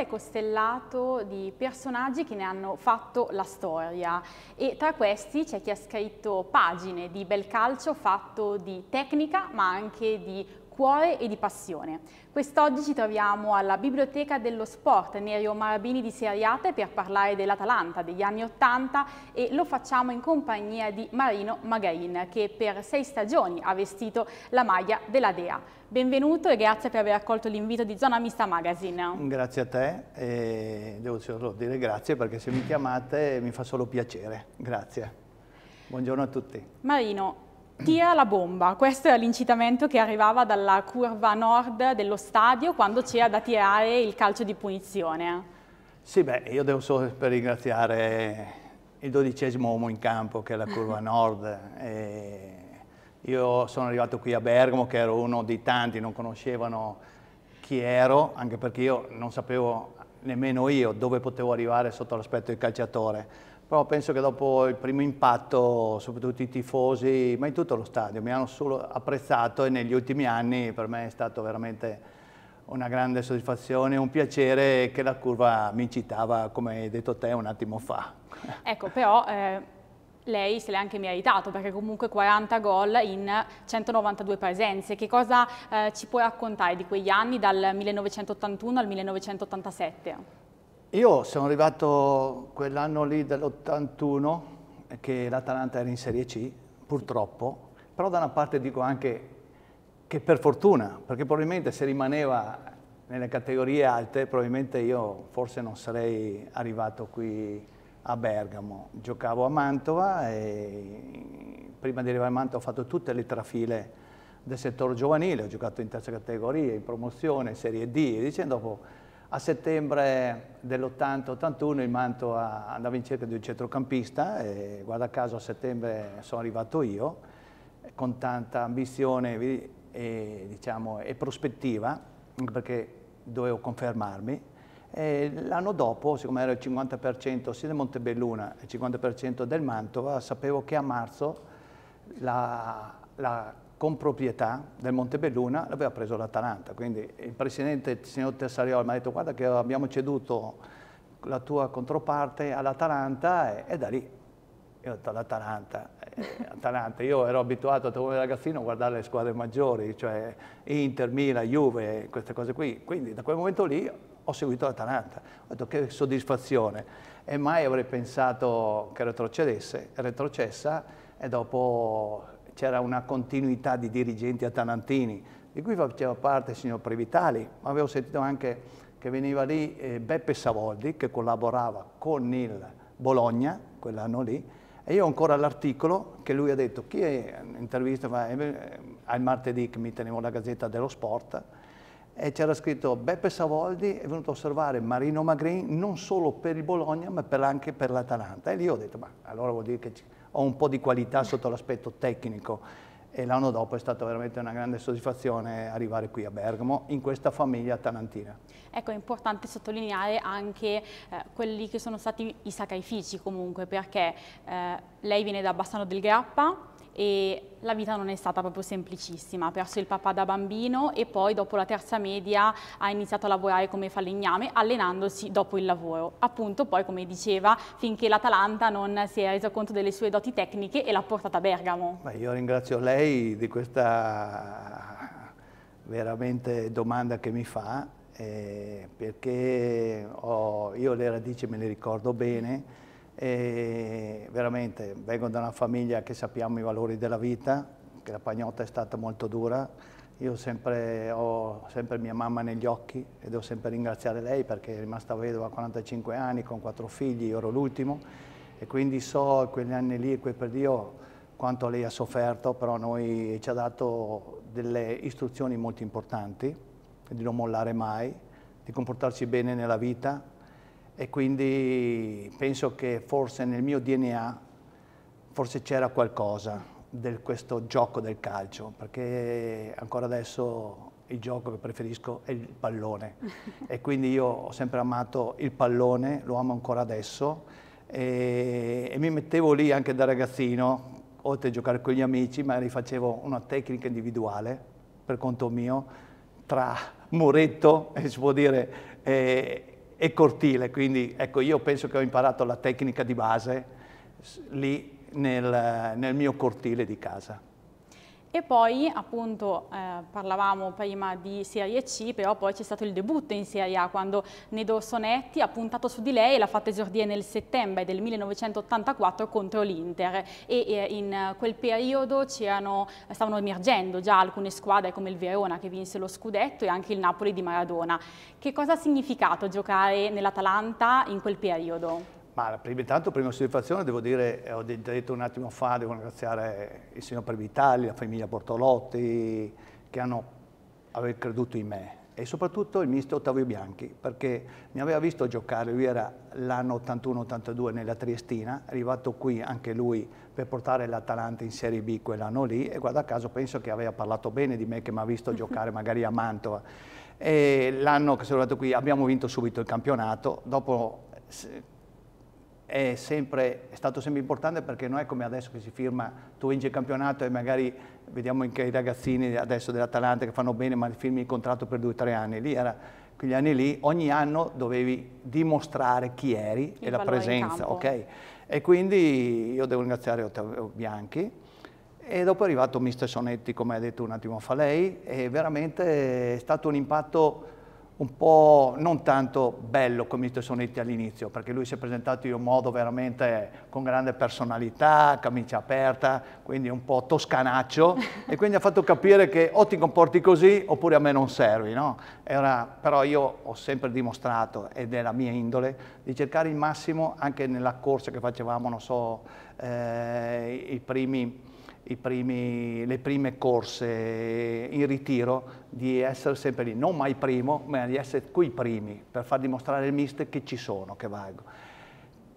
è costellato di personaggi che ne hanno fatto la storia e tra questi c'è chi ha scritto pagine di bel calcio fatto di tecnica ma anche di cuore e di passione. Quest'oggi ci troviamo alla Biblioteca dello Sport Nerio Marabini di Seriate per parlare dell'Atalanta degli anni Ottanta e lo facciamo in compagnia di Marino Magain che per sei stagioni ha vestito la maglia della Dea. Benvenuto e grazie per aver accolto l'invito di Zona Mista Magazine. Grazie a te e devo solo dire grazie perché se mi chiamate mi fa solo piacere. Grazie. Buongiorno a tutti. Marino, tira la bomba. Questo è l'incitamento che arrivava dalla curva nord dello stadio quando c'era da tirare il calcio di punizione. Sì, beh, io devo solo ringraziare il dodicesimo uomo in campo che è la curva nord. E io sono arrivato qui a Bergamo che ero uno dei tanti, non conoscevano chi ero, anche perché io non sapevo nemmeno io dove potevo arrivare sotto l'aspetto del calciatore però penso che dopo il primo impatto, soprattutto i tifosi, ma in tutto lo stadio, mi hanno solo apprezzato e negli ultimi anni per me è stato veramente una grande soddisfazione, un piacere che la curva mi incitava, come hai detto te un attimo fa. Ecco, però eh, lei se l'ha anche meritato, perché comunque 40 gol in 192 presenze. Che cosa eh, ci puoi raccontare di quegli anni dal 1981 al 1987? Io sono arrivato quell'anno lì dell'81 che l'Atalanta era in Serie C, purtroppo, però da una parte dico anche che per fortuna, perché probabilmente se rimaneva nelle categorie alte, probabilmente io forse non sarei arrivato qui a Bergamo. Giocavo a Mantova e prima di arrivare a Mantova ho fatto tutte le trafile del settore giovanile, ho giocato in terza categoria, in promozione, in Serie D e dicendo dopo a settembre dell'80-81 il Mantua andava in cerca di un centrocampista e guarda caso a settembre sono arrivato io con tanta ambizione e, diciamo, e prospettiva perché dovevo confermarmi. L'anno dopo, siccome era il 50% sia del Montebelluna e il 50% del Mantova, sapevo che a marzo la, la con proprietà del Montebelluna l'aveva preso l'Atalanta, quindi il presidente, il signor Tessariol, mi ha detto guarda che abbiamo ceduto la tua controparte all'Atalanta e, e da lì io ho detto l'Atalanta, eh, Atalanta, io ero abituato come ragazzino a guardare le squadre maggiori, cioè Inter, Mila, Juve, queste cose qui, quindi da quel momento lì ho seguito l'Atalanta, ho detto che soddisfazione e mai avrei pensato che retrocedesse, retrocessa e dopo c'era una continuità di dirigenti a Tanantini, di cui faceva parte il signor Previtali, ma avevo sentito anche che veniva lì eh, Beppe Savoldi, che collaborava con il Bologna, quell'anno lì, e io ho ancora l'articolo che lui ha detto, chi è in intervista, eh, eh, al martedì che mi tenevo la Gazzetta dello Sport, e c'era scritto Beppe Savoldi è venuto a osservare Marino Magrin non solo per il Bologna ma per anche per l'Atalanta e lì ho detto ma allora vuol dire che ho un po' di qualità sotto l'aspetto tecnico e l'anno dopo è stata veramente una grande soddisfazione arrivare qui a Bergamo in questa famiglia tarantina. Ecco, è importante sottolineare anche eh, quelli che sono stati i sacrifici comunque perché eh, lei viene da Bassano del Grappa, e la vita non è stata proprio semplicissima, ha perso il papà da bambino e poi dopo la terza media ha iniziato a lavorare come falegname allenandosi dopo il lavoro, appunto poi come diceva finché l'Atalanta non si è resa conto delle sue doti tecniche e l'ha portata a Bergamo. Beh, io ringrazio lei di questa veramente domanda che mi fa eh, perché ho, io le radici me le ricordo bene e veramente vengo da una famiglia che sappiamo i valori della vita, che la pagnotta è stata molto dura, io sempre, ho sempre mia mamma negli occhi e devo sempre ringraziare lei perché è rimasta vedova a 45 anni con quattro figli, io ero l'ultimo e quindi so quegli anni lì e quel periodo quanto lei ha sofferto, però noi ci ha dato delle istruzioni molto importanti di non mollare mai, di comportarci bene nella vita, e quindi penso che forse nel mio DNA forse c'era qualcosa di questo gioco del calcio, perché ancora adesso il gioco che preferisco è il pallone e quindi io ho sempre amato il pallone, lo amo ancora adesso e, e mi mettevo lì anche da ragazzino, oltre a giocare con gli amici, ma rifacevo una tecnica individuale per conto mio tra muretto, si può dire, e, e cortile, quindi ecco io penso che ho imparato la tecnica di base lì nel, nel mio cortile di casa. E poi appunto eh, parlavamo prima di Serie C, però poi c'è stato il debutto in Serie A quando Nedo Sonetti ha puntato su di lei e l'ha fatta esordire nel settembre del 1984 contro l'Inter e eh, in quel periodo stavano emergendo già alcune squadre come il Verona che vinse lo scudetto e anche il Napoli di Maradona. Che cosa ha significato giocare nell'Atalanta in quel periodo? Ma prima, intanto, prima soddisfazione, devo dire, eh, ho detto un attimo fa, devo ringraziare il signor Previtali, la famiglia Bortolotti, che hanno aver creduto in me e soprattutto il ministro Ottavio Bianchi, perché mi aveva visto giocare, lui era l'anno 81-82 nella Triestina, è arrivato qui anche lui per portare l'Atalanta in Serie B quell'anno lì e guarda caso penso che aveva parlato bene di me che mi ha visto giocare magari a Mantova. l'anno che sono arrivato qui abbiamo vinto subito il campionato, dopo è, sempre, è, stato sempre importante perché non è come adesso che si firma, tu vinci il campionato e magari vediamo anche i ragazzini adesso dell'Atalanta che fanno bene ma firmi il contratto per due o tre anni, lì era quegli anni lì ogni anno dovevi dimostrare chi eri il e la presenza, ok? E quindi io devo ringraziare Ottavio Bianchi e dopo è arrivato Mister Sonetti come ha detto un attimo fa lei e veramente è stato un impatto un po' non tanto bello come i tesonetti all'inizio, perché lui si è presentato in un modo veramente con grande personalità, camicia aperta, quindi un po' toscanaccio, e quindi ha fatto capire che o ti comporti così oppure a me non servi. No? Era, però io ho sempre dimostrato, ed è la mia indole, di cercare il massimo anche nella corsa che facevamo, non so, eh, i primi primi, le prime corse in ritiro, di essere sempre lì, non mai primo, ma di essere quei primi, per far dimostrare al mister che ci sono, che valgo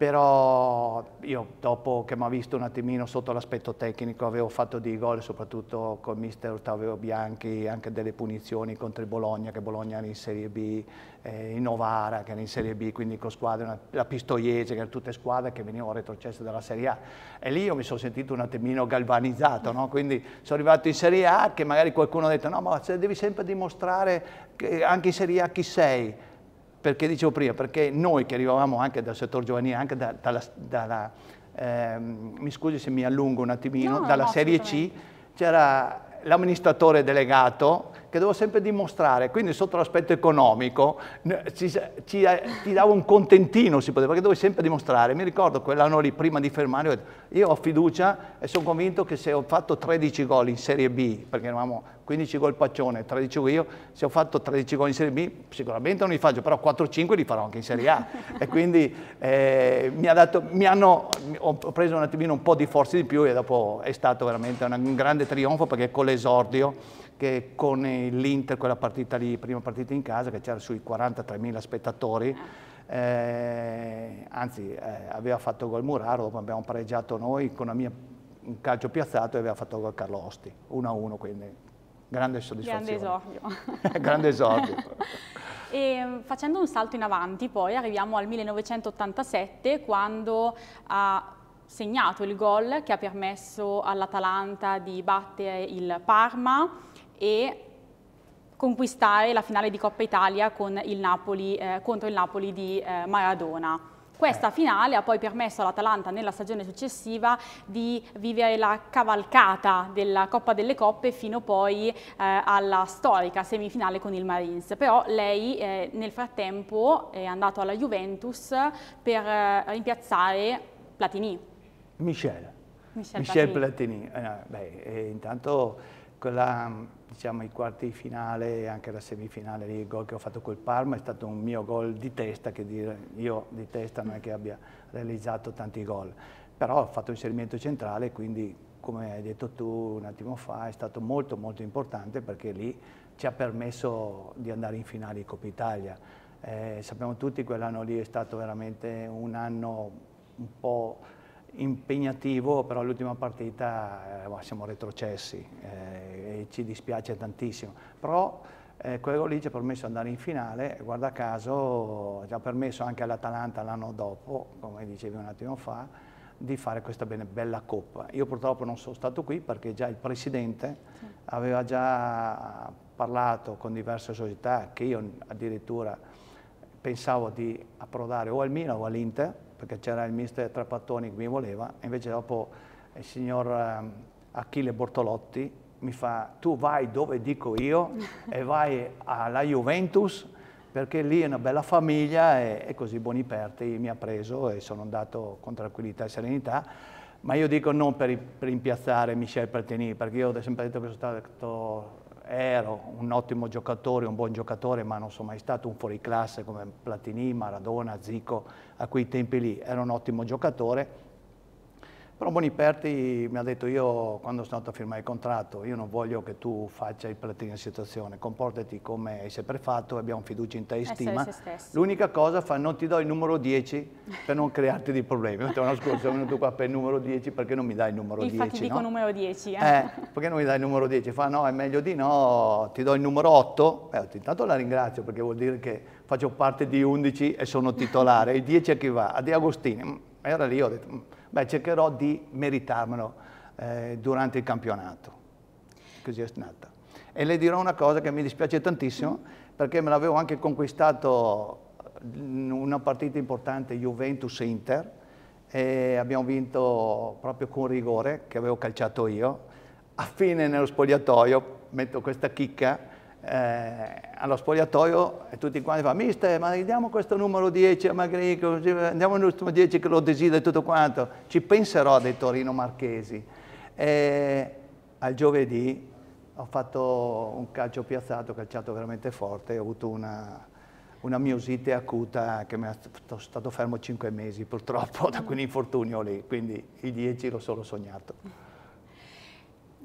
però io dopo che mi ha visto un attimino sotto l'aspetto tecnico avevo fatto dei gol soprattutto con mister Ottavio Bianchi anche delle punizioni contro il Bologna che Bologna era in Serie B eh, in Novara che era in Serie B quindi con squadre una, la Pistoiese che erano tutte squadre che venivano retrocesse dalla Serie A e lì io mi sono sentito un attimino galvanizzato no? quindi sono arrivato in Serie A che magari qualcuno ha detto no ma devi sempre dimostrare anche in Serie A chi sei perché dicevo prima, perché noi che arrivavamo anche dal settore giovanile, anche da, dalla, dalla eh, mi scusi se mi allungo un attimino, no, dalla no, serie C, c'era l'amministratore delegato che dovevo sempre dimostrare, quindi sotto l'aspetto economico ci, ci, eh, ti dava un contentino, si poteva, perché dovevi sempre dimostrare. Mi ricordo quell'anno lì, prima di fermare, io ho fiducia e sono convinto che se ho fatto 13 gol in Serie B, perché eravamo 15 gol Paccione, 13 gol io, se ho fatto 13 gol in Serie B sicuramente non li faccio, però 4-5 li farò anche in Serie A e quindi eh, mi, ha dato, mi hanno, ho preso un attimino un po' di forze di più e dopo è stato veramente un, grande trionfo perché con l'esordio che con l'Inter, quella partita lì, prima partita in casa, che c'era sui 43.000 spettatori, ah. eh, anzi eh, aveva fatto gol Muraro, dopo abbiamo pareggiato noi con mia, un calcio piazzato e aveva fatto gol Carlo Osti, 1-1 quindi Grande soddisfazione. Grande esordio. Grande esordio. E ehm, facendo un salto in avanti poi arriviamo al 1987 quando ha segnato il gol che ha permesso all'Atalanta di battere il Parma e conquistare la finale di Coppa Italia il Napoli, eh, contro il Napoli di eh, Maradona. Questa eh. finale ha poi permesso all'Atalanta nella stagione successiva di vivere la cavalcata della Coppa delle Coppe fino poi eh, alla storica semifinale con il Marines. Però lei eh, nel frattempo è andato alla Juventus per eh, rimpiazzare Platini. Michel. Michel, Michel Platini. Platini. Eh, no, beh, eh, intanto quella, diciamo, i quarti di finale e anche la semifinale, il gol che ho fatto col Parma è stato un mio gol di testa, che dire, io di testa non è che abbia realizzato tanti gol, però ho fatto inserimento centrale, quindi come hai detto tu un attimo fa, è stato molto molto importante perché lì ci ha permesso di andare in finale di Coppa Italia. Eh, sappiamo tutti che quell'anno lì è stato veramente un anno un po' impegnativo, però l'ultima partita eh, siamo retrocessi eh, e ci dispiace tantissimo. Però eh, quello lì ci ha permesso di andare in finale, guarda caso ci ha permesso anche all'Atalanta l'anno dopo, come dicevi un attimo fa, di fare questa bella coppa. Io purtroppo non sono stato qui perché già il presidente sì. aveva già parlato con diverse società che io addirittura pensavo di approdare o al Milan o all'Inter, perché c'era il mister Trapattoni che mi voleva, invece dopo eh, il signor ehm, Achille Bortolotti mi fa tu vai dove dico io e vai alla Juventus perché lì è una bella famiglia e, e così Boniperti mi ha preso e sono andato con tranquillità e serenità. Ma io dico non per, per impiazzare Michel Pertini, perché io ho sempre detto che sono stato ero un ottimo giocatore, un buon giocatore, ma non sono mai stato un fuoriclasse come Platini, Maradona, Zico, a quei tempi lì. Ero un ottimo giocatore, però Boniperti mi ha detto io quando sono andato a firmare il contratto io non voglio che tu faccia il platino in situazione, comportati come hai sempre fatto, abbiamo fiducia in te e eh, stima. L'unica cosa fa non ti do il numero 10 per non crearti dei problemi. l'anno scorso sono venuto qua per il numero 10 perché non mi dai il numero Infatti 10. Infatti dico no? numero 10. Eh. Eh, perché non mi dai il numero 10? Fa no, è meglio di no, ti do il numero 8. Beh, intanto la ringrazio perché vuol dire che faccio parte di 11 e sono titolare. Il 10 a chi va? A Di Agostini. Mm, Era lì, ho detto mm, beh, cercherò di meritarmelo eh, durante il campionato. Così è nata. E le dirò una cosa che mi dispiace tantissimo, perché me l'avevo anche conquistato in mm, una partita importante Juventus-Inter, e abbiamo vinto proprio con rigore, che avevo calciato io. A fine nello spogliatoio metto questa chicca, eh, allo spogliatoio e tutti quanti fanno, mister, ma diamo questo numero 10 a Magrico, eh, andiamo all'ultimo 10 che lo desidera e tutto quanto. Ci penserò dei Torino Marchesi. E al giovedì ho fatto un calcio piazzato, calciato veramente forte, ho avuto una, una miosite acuta che mi ha sono stato fermo 5 mesi purtroppo da quell'infortunio lì, quindi i 10 l'ho solo sognato.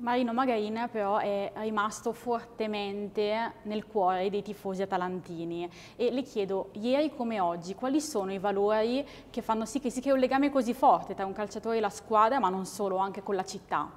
Marino Magarin però è rimasto fortemente nel cuore dei tifosi atalantini e le chiedo, ieri come oggi, quali sono i valori che fanno sì che si crei un legame così forte tra un calciatore e la squadra, ma non solo, anche con la città?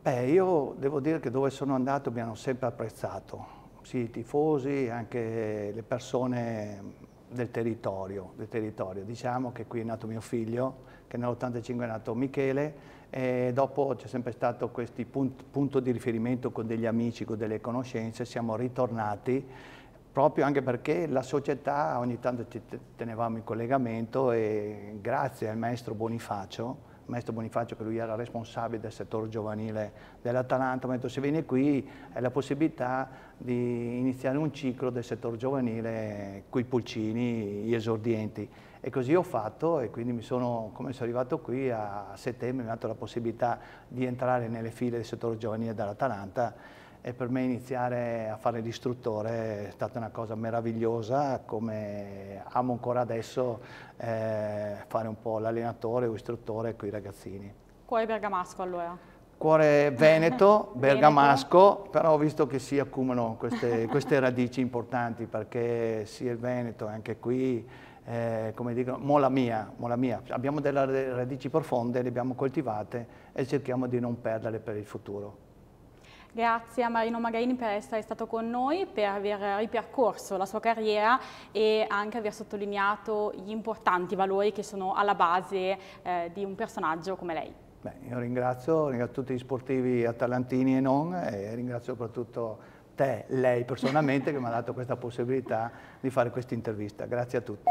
Beh, io devo dire che dove sono andato mi hanno sempre apprezzato, sì i tifosi, anche le persone del territorio, del territorio. Diciamo che qui è nato mio figlio, che nell'85 è nato Michele, e dopo c'è sempre stato questo punto, punto di riferimento con degli amici, con delle conoscenze, siamo ritornati proprio anche perché la società ogni tanto ci tenevamo in collegamento e grazie al maestro Bonifacio maestro Bonifacio che lui era responsabile del settore giovanile dell'Atalanta, mi ha detto se vieni qui è la possibilità di iniziare un ciclo del settore giovanile con i pulcini, gli esordienti. E così ho fatto e quindi sono, come sono arrivato qui a settembre mi ha dato la possibilità di entrare nelle file del settore giovanile dell'Atalanta e per me iniziare a fare l'istruttore è stata una cosa meravigliosa, come amo ancora adesso eh, fare un po' l'allenatore o istruttore con i ragazzini. Cuore bergamasco allora? Cuore veneto, bergamasco, però ho visto che si accumulano queste, queste radici importanti perché sia il Veneto anche qui eh, come dicono, mola mia, mola mia. Abbiamo delle radici profonde, le abbiamo coltivate e cerchiamo di non perderle per il futuro. Grazie a Marino Magarini per essere stato con noi, per aver ripercorso la sua carriera e anche aver sottolineato gli importanti valori che sono alla base eh, di un personaggio come lei. Beh, io ringrazio, ringrazio tutti gli sportivi atalantini e non, e ringrazio soprattutto te, lei personalmente, che mi ha dato questa possibilità di fare questa intervista. Grazie a tutti.